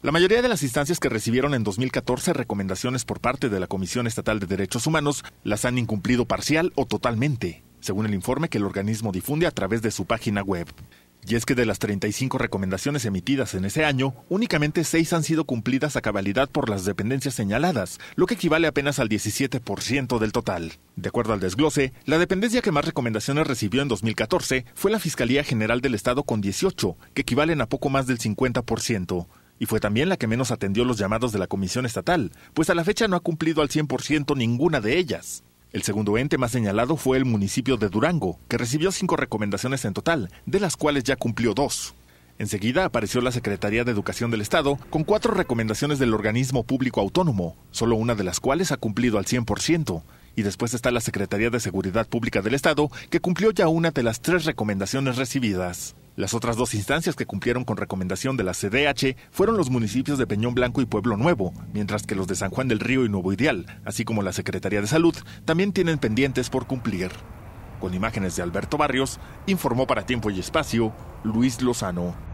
La mayoría de las instancias que recibieron en 2014 recomendaciones por parte de la Comisión Estatal de Derechos Humanos las han incumplido parcial o totalmente, según el informe que el organismo difunde a través de su página web. Y es que de las 35 recomendaciones emitidas en ese año, únicamente 6 han sido cumplidas a cabalidad por las dependencias señaladas, lo que equivale apenas al 17% del total. De acuerdo al desglose, la dependencia que más recomendaciones recibió en 2014 fue la Fiscalía General del Estado con 18, que equivalen a poco más del 50% y fue también la que menos atendió los llamados de la Comisión Estatal, pues a la fecha no ha cumplido al 100% ninguna de ellas. El segundo ente más señalado fue el municipio de Durango, que recibió cinco recomendaciones en total, de las cuales ya cumplió dos. Enseguida apareció la Secretaría de Educación del Estado con cuatro recomendaciones del organismo público autónomo, solo una de las cuales ha cumplido al 100%, y después está la Secretaría de Seguridad Pública del Estado, que cumplió ya una de las tres recomendaciones recibidas. Las otras dos instancias que cumplieron con recomendación de la CDH fueron los municipios de Peñón Blanco y Pueblo Nuevo, mientras que los de San Juan del Río y Nuevo Ideal, así como la Secretaría de Salud, también tienen pendientes por cumplir. Con imágenes de Alberto Barrios, informó para Tiempo y Espacio Luis Lozano.